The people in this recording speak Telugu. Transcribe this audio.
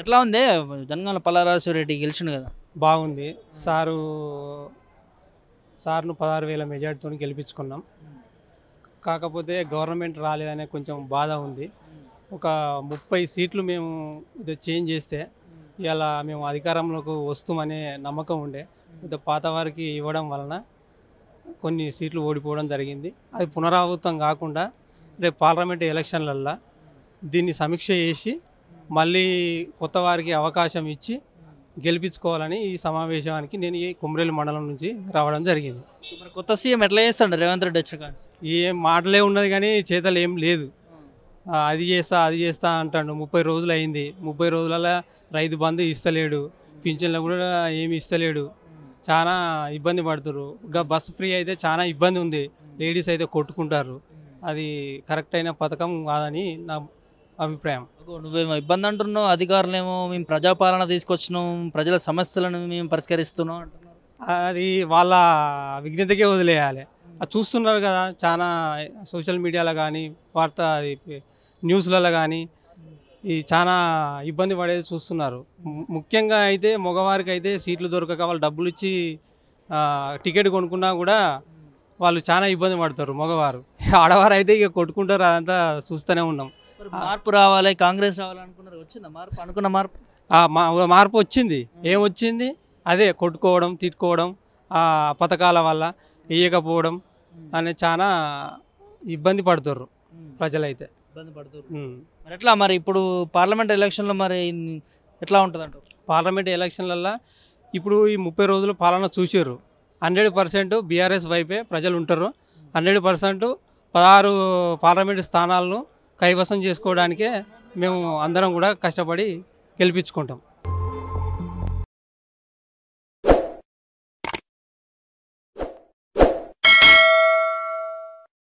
ఎట్లా ఉంది జనగాల పల్లారాజు రెడ్డి గెలిచిండు కదా బాగుంది సారు సార్ను పదహారు వేల మెజార్టీతో గెలిపించుకున్నాం కాకపోతే గవర్నమెంట్ రాలేదనే కొంచెం బాధ ఉంది ఒక ముప్పై సీట్లు మేము ఇది చేంజ్ చేస్తే ఇలా మేము అధికారంలోకి వస్తామనే నమ్మకం ఉండే ఇంత పాత వారికి ఇవ్వడం వలన కొన్ని సీట్లు ఓడిపోవడం జరిగింది అది పునరావృతం కాకుండా రేపు పార్లమెంట్ ఎలక్షన్లల్లో దీన్ని సమీక్ష చేసి మళ్ళీ కొత్త వారికి అవకాశం ఇచ్చి గెలిపించుకోవాలని ఈ సమావేశానికి నేను ఈ కుమ్రేలు మండలం నుంచి రావడం జరిగింది కొత్త సీఎం ఎట్లా చేస్తాడు రేవంత్ రెడ్డి వచ్చాక ఏం మాటలే ఉన్నది కానీ చేతలు ఏం లేదు అది చేస్తా అది చేస్తా అంటాడు ముప్పై రోజులు అయింది ముప్పై రోజులలో రైతు బంధు ఇస్తలేడు పింఛన్లు కూడా ఏమి ఇస్తలేడు చాలా ఇబ్బంది పడుతురు ఇంకా బస్సు ఫ్రీ అయితే చాలా ఇబ్బంది ఉంది లేడీస్ అయితే కొట్టుకుంటారు అది కరెక్ట్ అయిన పథకం కాదని నా అభిప్రాయం నువ్వేమో ఇబ్బంది అంటున్నావు అధికారులేమో మేము ప్రజాపాలన తీసుకొచ్చినాం ప్రజల సమస్యలను మేము పరిష్కరిస్తున్నాం అది వాళ్ళ విఘ్నతకే వదిలేయాలి అది చూస్తున్నారు కదా చాలా సోషల్ మీడియాలో కానీ వార్త న్యూస్లలో కానీ ఈ చాలా ఇబ్బంది పడేది చూస్తున్నారు ముఖ్యంగా అయితే మగవారికి అయితే సీట్లు దొరకక వాళ్ళు డబ్బులు ఇచ్చి టికెట్ కొనుక్కున్నా కూడా వాళ్ళు చాలా ఇబ్బంది పడతారు మగవారు ఆడవారు అయితే ఇక కొట్టుకుంటారు అదంతా చూస్తూనే ఉన్నాం మార్పు రావాలి కాంగ్రెస్ రావాలనుకున్నారు వచ్చిందా మార్పు అనుకున్న మార్పు మార్పు వచ్చింది ఏమొచ్చింది అదే కొట్టుకోవడం తిట్టుకోవడం ఆ పథకాల వల్ల ఇయ్యకపోవడం అని చాలా ఇబ్బంది పడుతుర్రు ప్రజలైతే ఇబ్బంది పడుతుర్రు మరి ఎట్లా మరి ఇప్పుడు పార్లమెంట్ ఎలక్షన్లో మరి ఎట్లా ఉంటుందంట పార్లమెంట్ ఎలక్షన్లల్లో ఇప్పుడు ఈ ముప్పై రోజులు పాలన చూసారు హండ్రెడ్ పర్సెంట్ బీఆర్ఎస్ వైపే ప్రజలు ఉంటారు హండ్రెడ్ పర్సెంట్ పదహారు పార్లమెంటు స్థానాలను కైవసం చేసుకోవడానికే మేము అందరం కూడా కష్టపడి గెలిపించుకుంటాం